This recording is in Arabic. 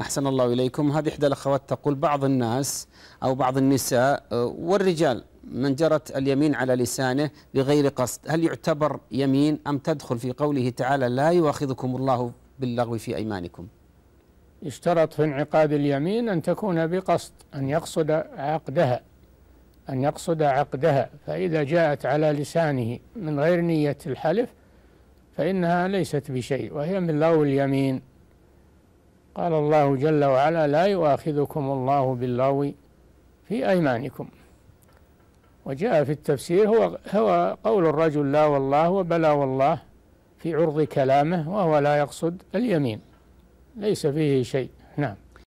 أحسن الله إليكم هذه إحدى الأخوات تقول بعض الناس أو بعض النساء آه، والرجال من جرت اليمين على لسانه بغير قصد هل يعتبر يمين أم تدخل في قوله تعالى لا يؤاخذكم الله باللغو في أيمانكم يشترط في انعقاد اليمين أن تكون بقصد أن يقصد عقدها أن يقصد عقدها فإذا جاءت على لسانه من غير نية الحلف فإنها ليست بشيء وهي من لغو اليمين قال الله جل وعلا لا يؤاخذكم الله باللغو في أيمانكم وجاء في التفسير هو هو قول الرجل لا والله وبلا والله في عرض كلامه وهو لا يقصد اليمين ليس فيه شيء نعم